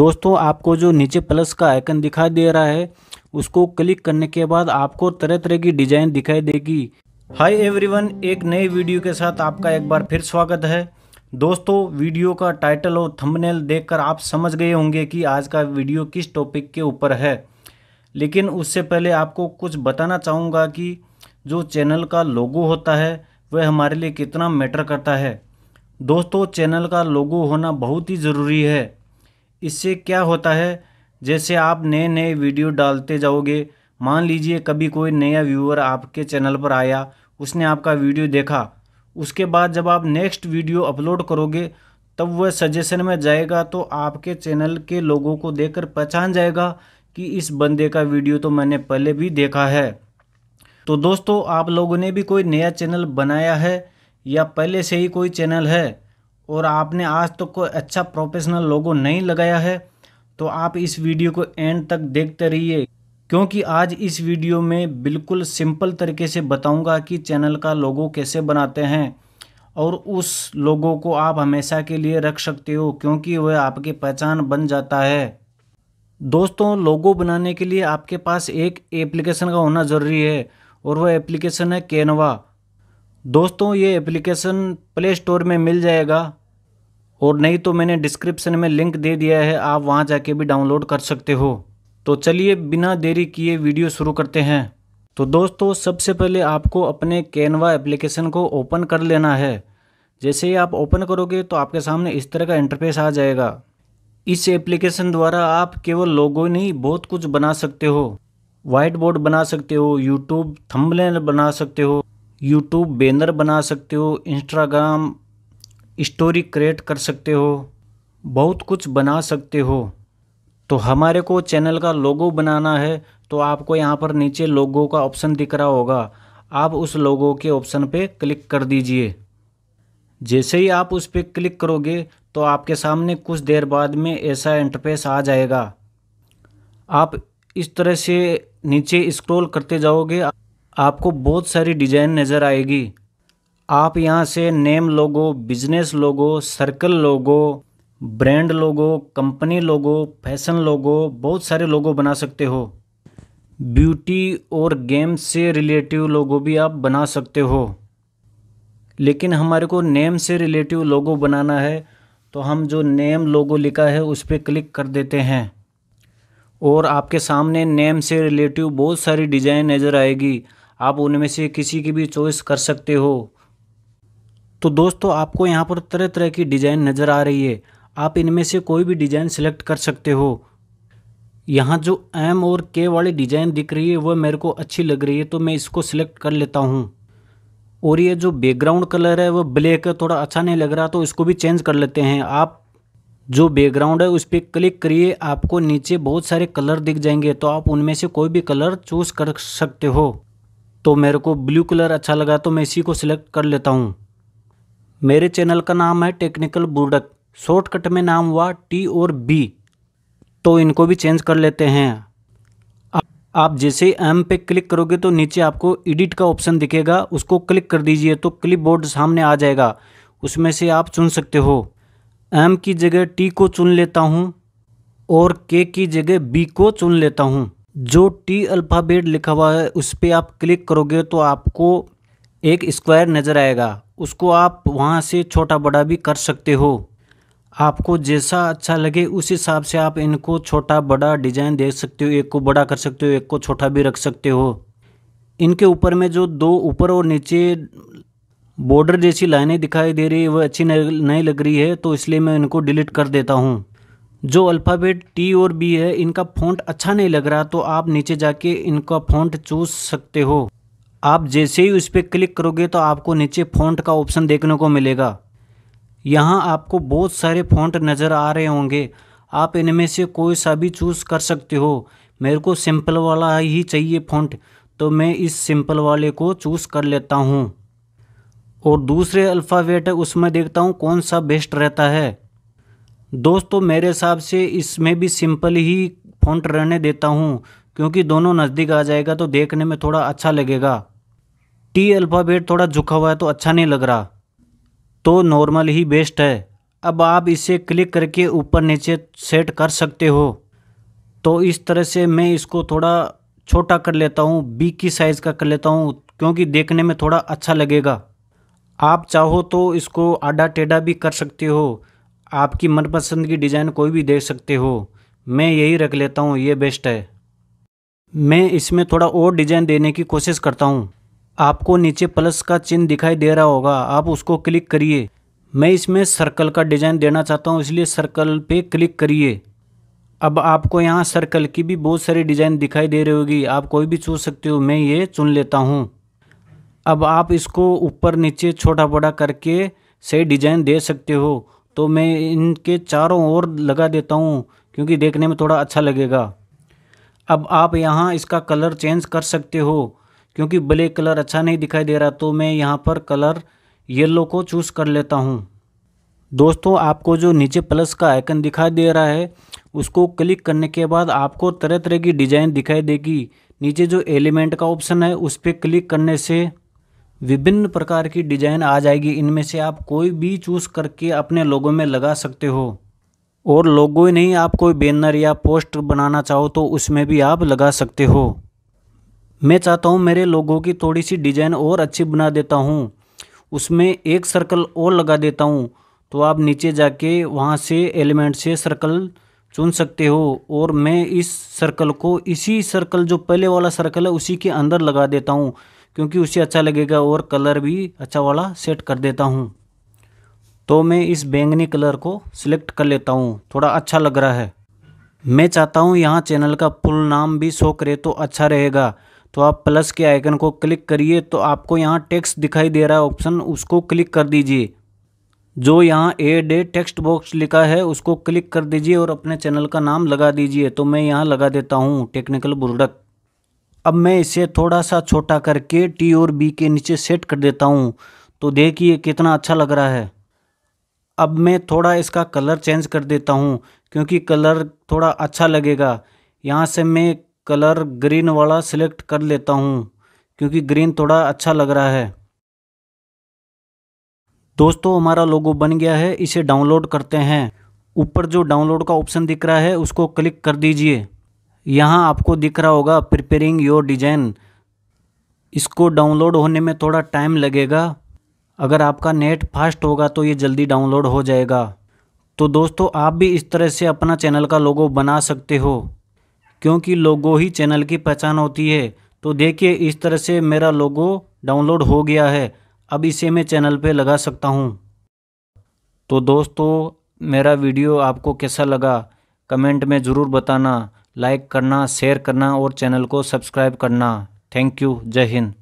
दोस्तों आपको जो नीचे प्लस का आइकन दिखाई दे रहा है उसको क्लिक करने के बाद आपको तरह तरह की डिजाइन दिखाई देगी हाय एवरीवन एक नए वीडियो के साथ आपका एक बार फिर स्वागत है दोस्तों वीडियो का टाइटल और थंबनेल देखकर आप समझ गए होंगे कि आज का वीडियो किस टॉपिक के ऊपर है लेकिन उससे पहले आपको कुछ बताना चाहूँगा कि जो चैनल का लोगो होता है वह हमारे लिए कितना मैटर करता है दोस्तों चैनल का लोगो होना बहुत ही ज़रूरी है इससे क्या होता है जैसे आप नए नए वीडियो डालते जाओगे मान लीजिए कभी कोई नया व्यूअर आपके चैनल पर आया उसने आपका वीडियो देखा उसके बाद जब आप नेक्स्ट वीडियो अपलोड करोगे तब वह सजेशन में जाएगा तो आपके चैनल के लोगों को देखकर पहचान जाएगा कि इस बंदे का वीडियो तो मैंने पहले भी देखा है तो दोस्तों आप लोगों ने भी कोई नया चैनल बनाया है या पहले से ही कोई चैनल है और आपने आज तक तो कोई अच्छा प्रोफेशनल लोगो नहीं लगाया है तो आप इस वीडियो को एंड तक देखते रहिए क्योंकि आज इस वीडियो में बिल्कुल सिंपल तरीके से बताऊंगा कि चैनल का लोगो कैसे बनाते हैं और उस लोगो को आप हमेशा के लिए रख सकते हो क्योंकि वह आपकी पहचान बन जाता है दोस्तों लोगो बनाने के लिए आपके पास एक एप्लीकेशन का होना ज़रूरी है और वह एप्लीकेशन है कैनवा दोस्तों ये एप्लीकेशन प्ले स्टोर में मिल जाएगा और नहीं तो मैंने डिस्क्रिप्शन में लिंक दे दिया है आप वहाँ जाके भी डाउनलोड कर सकते हो तो चलिए बिना देरी किए वीडियो शुरू करते हैं तो दोस्तों सबसे पहले आपको अपने कैनवा एप्लीकेशन को ओपन कर लेना है जैसे ही आप ओपन करोगे तो आपके सामने इस तरह का इंटरफेस आ जाएगा इस एप्लीकेशन द्वारा आप केवल लोगो नहीं बहुत कुछ बना सकते हो वाइट बोर्ड बना सकते हो यूट्यूब थंबनेल बना सकते हो यूट्यूब बैनर बना सकते हो इंस्टाग्राम स्टोरी क्रिएट कर सकते हो बहुत कुछ बना सकते हो तो हमारे को चैनल का लोगो बनाना है तो आपको यहाँ पर नीचे लोगो का ऑप्शन दिख रहा होगा आप उस लोगो के ऑप्शन पे क्लिक कर दीजिए जैसे ही आप उस पर क्लिक करोगे तो आपके सामने कुछ देर बाद में ऐसा इंटरफेस आ जाएगा आप इस तरह से नीचे स्क्रॉल करते जाओगे आपको बहुत सारी डिज़ाइन नज़र आएगी आप यहाँ से name logo business logo circle logo brand logo company logo fashion logo बहुत सारे लोगो बना सकते हो ब्यूटी और गेम से रिलेटिव लोगो भी आप बना सकते हो लेकिन हमारे को नेम से रिलेटिव लोगो बनाना है तो हम जो नेम लोगो लिखा है उस पर क्लिक कर देते हैं और आपके सामने नेम से रिलेटिव बहुत सारी डिज़ाइन नज़र आएगी आप उनमें से किसी की भी चॉइस कर सकते हो तो दोस्तों आपको यहाँ पर तरह तरह की डिज़ाइन नज़र आ रही है आप इनमें से कोई भी डिज़ाइन सेलेक्ट कर सकते हो यहाँ जो एम और के वाली डिज़ाइन दिख रही है वह मेरे को अच्छी लग रही है तो मैं इसको सिलेक्ट कर लेता हूँ और ये जो बैकग्राउंड कलर है वह ब्लैक है थोड़ा अच्छा नहीं लग रहा तो इसको भी चेंज कर लेते हैं आप जो बैकग्राउंड है उस पर क्लिक करिए आपको नीचे बहुत सारे कलर दिख जाएंगे तो आप उनमें से कोई भी कलर चूज़ कर सकते हो तो मेरे को ब्लू कलर अच्छा लगा तो मैं इसी को सिलेक्ट कर लेता हूँ मेरे चैनल का नाम है टेक्निकल बुडक शॉर्टकट में नाम हुआ टी और बी तो इनको भी चेंज कर लेते हैं आप जैसे एम पे क्लिक करोगे तो नीचे आपको एडिट का ऑप्शन दिखेगा उसको क्लिक कर दीजिए तो क्लिप बोर्ड सामने आ जाएगा उसमें से आप चुन सकते हो एम की जगह टी को चुन लेता हूँ और के की जगह बी को चुन लेता हूँ जो टी अल्फ़ाबेट लिखा हुआ है उस पर आप क्लिक करोगे तो आपको एक स्क्वायर नज़र आएगा उसको आप वहाँ से छोटा बड़ा भी कर सकते हो आपको जैसा अच्छा लगे उस हिसाब से आप इनको छोटा बड़ा डिज़ाइन दे सकते हो एक को बड़ा कर सकते हो एक को छोटा भी रख सकते हो इनके ऊपर में जो दो ऊपर और नीचे बॉर्डर जैसी लाइनें दिखाई दे रही है वह अच्छी नहीं लग रही है तो इसलिए मैं इनको डिलीट कर देता हूँ जो अल्फ़ाबेट टी और बी है इनका फ़ॉन्ट अच्छा नहीं लग रहा तो आप नीचे जाके इनका फ़ॉन्ट चूज सकते हो आप जैसे ही उस पर क्लिक करोगे तो आपको नीचे फ़ॉन्ट का ऑप्शन देखने को मिलेगा यहाँ आपको बहुत सारे फ़ॉन्ट नज़र आ रहे होंगे आप इनमें से कोई सा भी चूज़ कर सकते हो मेरे को सिंपल वाला ही चाहिए फ़ॉन्ट तो मैं इस सिंपल वाले को चूज़ कर लेता हूँ और दूसरे अल्फ़ाबेट है उसमें देखता हूँ कौन सा बेस्ट रहता है दोस्तों मेरे हिसाब से इसमें भी सिंपल ही फ़ॉन्ट रहने देता हूँ क्योंकि दोनों नज़दीक आ जाएगा तो देखने में थोड़ा अच्छा लगेगा टी अल्फ़ाबेट थोड़ा झुका हुआ है तो अच्छा नहीं लग रहा तो नॉर्मल ही बेस्ट है अब आप इसे क्लिक करके ऊपर नीचे सेट कर सकते हो तो इस तरह से मैं इसको थोड़ा छोटा कर लेता हूँ बी की साइज़ का कर लेता हूँ क्योंकि देखने में थोड़ा अच्छा लगेगा आप चाहो तो इसको आडा टेढ़ा भी कर सकते हो आपकी मनपसंद की डिज़ाइन कोई भी देख सकते हो मैं यही रख लेता हूँ ये बेस्ट है मैं इसमें थोड़ा और डिज़ाइन देने की कोशिश करता हूँ आपको नीचे प्लस का चिन्ह दिखाई दे रहा होगा आप उसको क्लिक करिए मैं इसमें सर्कल का डिज़ाइन देना चाहता हूँ इसलिए सर्कल पे क्लिक करिए अब आपको यहाँ सर्कल की भी बहुत सारी डिज़ाइन दिखाई दे रही होगी आप कोई भी चुन सकते हो मैं ये चुन लेता हूँ अब आप इसको ऊपर नीचे छोटा बड़ा करके सही डिज़ाइन दे सकते हो तो मैं इनके चारों ओर लगा देता हूँ क्योंकि देखने में थोड़ा अच्छा लगेगा अब आप यहाँ इसका कलर चेंज कर सकते हो क्योंकि ब्लैक कलर अच्छा नहीं दिखाई दे रहा तो मैं यहाँ पर कलर येलो को चूज़ कर लेता हूँ दोस्तों आपको जो नीचे प्लस का आइकन दिखाई दे रहा है उसको क्लिक करने के बाद आपको तरह तरह की डिज़ाइन दिखाई देगी नीचे जो एलिमेंट का ऑप्शन है उस पर क्लिक करने से विभिन्न प्रकार की डिजाइन आ जाएगी इनमें से आप कोई भी चूज करके अपने लोगों में लगा सकते हो और लोगो ही नहीं आप कोई बैनर या पोस्टर बनाना चाहो तो उसमें भी आप लगा सकते हो मैं चाहता हूँ मेरे लोगों की थोड़ी सी डिजाइन और अच्छी बना देता हूँ उसमें एक सर्कल और लगा देता हूँ तो आप नीचे जाके वहाँ से एलिमेंट से सर्कल चुन सकते हो और मैं इस सर्कल को इसी सर्कल जो पहले वाला सर्कल है उसी के अंदर लगा देता हूँ क्योंकि उसे अच्छा लगेगा और कलर भी अच्छा वाला सेट कर देता हूँ तो मैं इस बैंगनी कलर को सिलेक्ट कर लेता हूँ थोड़ा अच्छा लग रहा है मैं चाहता हूँ यहाँ चैनल का फुल नाम भी शो करे तो अच्छा रहेगा तो आप प्लस के आइकन को क्लिक करिए तो आपको यहाँ टेक्स्ट दिखाई दे रहा है ऑप्शन उसको क्लिक कर दीजिए जो यहाँ ए डे टेक्स्ट बॉक्स लिखा है उसको क्लिक कर दीजिए और अपने चैनल का नाम लगा दीजिए तो मैं यहाँ लगा देता हूँ टेक्निकल बुरडक अब मैं इसे थोड़ा सा छोटा करके टी और बी के नीचे सेट कर देता हूँ तो देखिए कितना अच्छा लग रहा है अब मैं थोड़ा इसका कलर चेंज कर देता हूँ क्योंकि कलर थोड़ा अच्छा लगेगा यहाँ से मैं कलर ग्रीन वाला सिलेक्ट कर लेता हूँ क्योंकि ग्रीन थोड़ा अच्छा लग रहा है दोस्तों हमारा लोगो बन गया है इसे डाउनलोड करते हैं ऊपर जो डाउनलोड का ऑप्शन दिख रहा है उसको क्लिक कर दीजिए यहाँ आपको दिख रहा होगा प्रिपेयरिंग योर डिजाइन इसको डाउनलोड होने में थोड़ा टाइम लगेगा अगर आपका नेट फास्ट होगा तो ये जल्दी डाउनलोड हो जाएगा तो दोस्तों आप भी इस तरह से अपना चैनल का लोगो बना सकते हो क्योंकि लोगो ही चैनल की पहचान होती है तो देखिए इस तरह से मेरा लोगो डाउनलोड हो गया है अब इसे मैं चैनल पे लगा सकता हूँ तो दोस्तों मेरा वीडियो आपको कैसा लगा कमेंट में ज़रूर बताना लाइक करना शेयर करना और चैनल को सब्सक्राइब करना थैंक यू जय हिंद